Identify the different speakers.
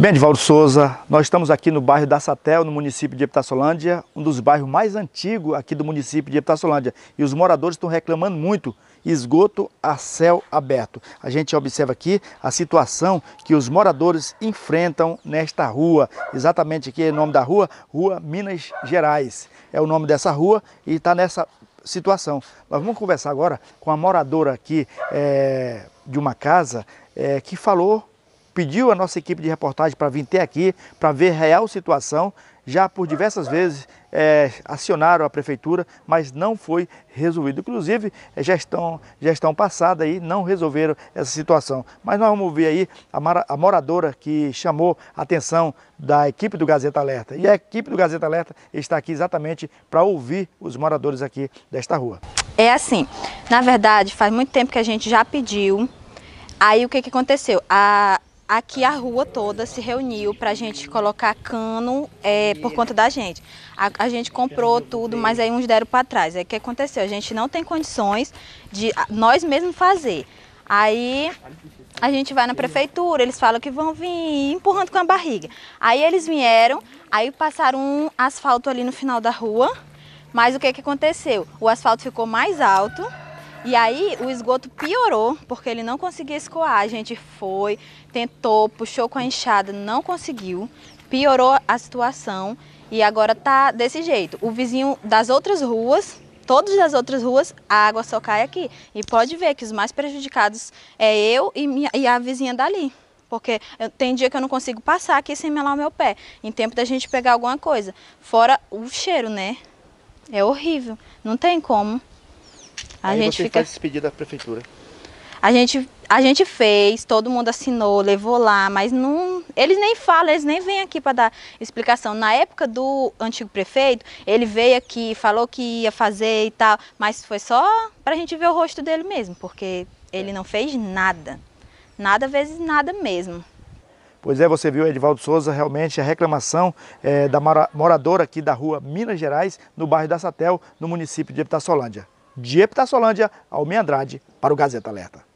Speaker 1: Bem, Edvaldo Souza, nós estamos aqui no bairro da Satel, no município de Epitaçolândia, um dos bairros mais antigos aqui do município de Epitaçolândia. E os moradores estão reclamando muito, esgoto a céu aberto. A gente observa aqui a situação que os moradores enfrentam nesta rua. Exatamente aqui é o nome da rua, Rua Minas Gerais. É o nome dessa rua e está nessa situação. Nós vamos conversar agora com a moradora aqui é, de uma casa é, que falou pediu a nossa equipe de reportagem para vir até aqui, para ver a real situação. Já por diversas vezes é, acionaram a prefeitura, mas não foi resolvido. Inclusive, gestão, é, gestão passada aí não resolveram essa situação. Mas nós vamos ver aí a, moradora que chamou a atenção da equipe do Gazeta Alerta. E a equipe do Gazeta Alerta está aqui exatamente para ouvir os moradores aqui desta rua.
Speaker 2: É assim, na verdade, faz muito tempo que a gente já pediu. Aí o que, que aconteceu? A, aqui a rua toda se reuniu para a gente colocar cano é, por conta da gente. A, a, gente comprou tudo, mas aí uns deram para trás. Aí o que aconteceu? A gente não tem condições de nós mesmos fazer. Aí a gente vai na prefeitura, eles falam que vão vir empurrando com a barriga. Aí eles vieram, aí passaram um asfalto ali no final da rua, mas o que, que aconteceu? O asfalto ficou mais alto e aí o esgoto piorou, porque ele não conseguia escoar. A gente foi, tentou, puxou com a enxada, não conseguiu. Piorou a situação e agora tá desse jeito. O vizinho das outras ruas, todas as outras ruas, a água só cai aqui. E pode ver que os mais prejudicados é eu e, minha, e a vizinha dali. Porque eu, tem dia que eu não consigo passar aqui sem melar o meu pé. Em tempo da gente pegar alguma coisa. Fora o cheiro, né? É horrível. Não tem como. A Aí gente você fica... faz esse
Speaker 1: pedido à prefeitura.
Speaker 2: A gente, a gente fez, todo mundo assinou, levou lá, mas não, eles nem falam, eles nem vêm aqui para dar explicação. Na época do antigo prefeito, ele veio aqui, falou que ia fazer e tal, mas foi só para a gente ver o rosto dele mesmo, porque ele não fez nada. Nada vezes nada mesmo.
Speaker 1: Pois é, você viu, Edivaldo Souza, realmente a é reclamação é, da moradora aqui da rua Minas Gerais, no bairro da Satel, no município de Epitaçolândia de Epitaciolândia, Almeida Andrade, para o Gazeta Alerta.